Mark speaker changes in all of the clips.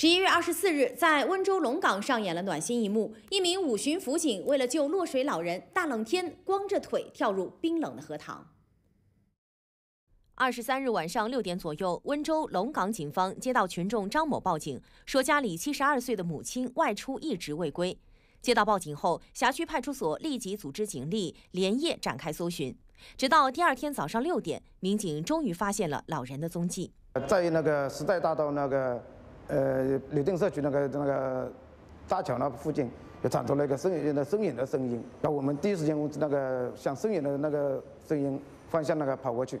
Speaker 1: 十一月二十四日，在温州龙岗上演了暖心一幕：一名五旬辅警为了救落水老人，大冷天光着腿跳入冰冷的河塘。二十三日晚上六点左右，温州龙岗警方接到群众张某报警，说家里七十二岁的母亲外出一直未归。接到报警后，辖区派出所立即组织警力连夜展开搜寻，直到第二天早上六点，民警终于发现了老人的踪迹，
Speaker 2: 在那个时代大道那个。呃，柳镇社区那个那个大桥那附近，就传出了一个声音的呻吟的声音。那我们第一时间那个像呻吟的那个声音方向那个跑过去，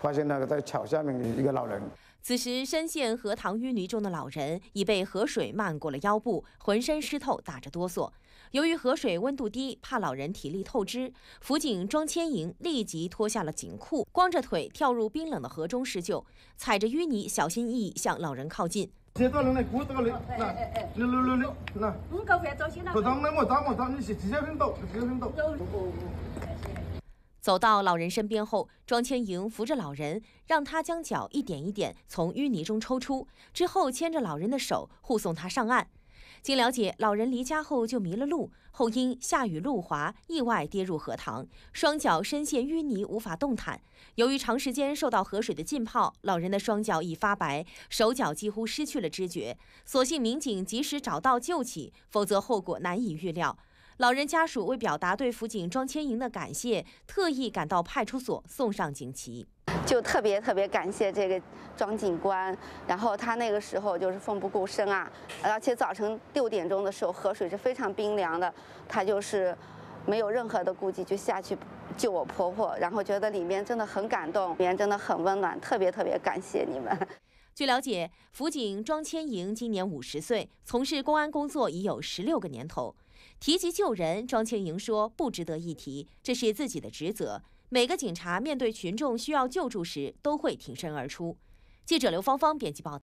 Speaker 2: 发现那个在桥下面一个老人。
Speaker 1: 此时，深陷荷塘淤泥中的老人已被河水漫过了腰部，浑身湿透，打着哆嗦。由于河水温度低，怕老人体力透支，辅警庄千营立即脱下了警裤，光着腿跳入冰冷的河中施救，踩着淤泥，小心翼翼向老人靠近。接到那六六六六，那五个不你是到，到。走到老人身边后，庄千莹扶着老人，让他将脚一点一点从淤泥中抽出，之后牵着老人的手护送他上岸。经了解，老人离家后就迷了路，后因下雨路滑，意外跌入河塘，双脚深陷淤泥无法动弹。由于长时间受到河水的浸泡，老人的双脚已发白，手脚几乎失去了知觉。所幸民警及时找到救起，否则后果难以预料。老人家属为表达对辅警庄千莹的感谢，特意赶到派出所送上锦旗，
Speaker 3: 就特别特别感谢这个庄警官。然后他那个时候就是奋不顾身啊，而且早晨六点钟的时候，河水是非常冰凉的，他就是没有任何的顾忌就下去救我婆婆。然后觉得里面真的很感动，里面真的很温暖，特别特别感谢你们。
Speaker 1: 据了解，辅警庄千莹今年五十岁，从事公安工作已有十六个年头。提及救人，庄千莹说：“不值得一提，这是自己的职责。每个警察面对群众需要救助时，都会挺身而出。”记者刘芳芳编辑报道。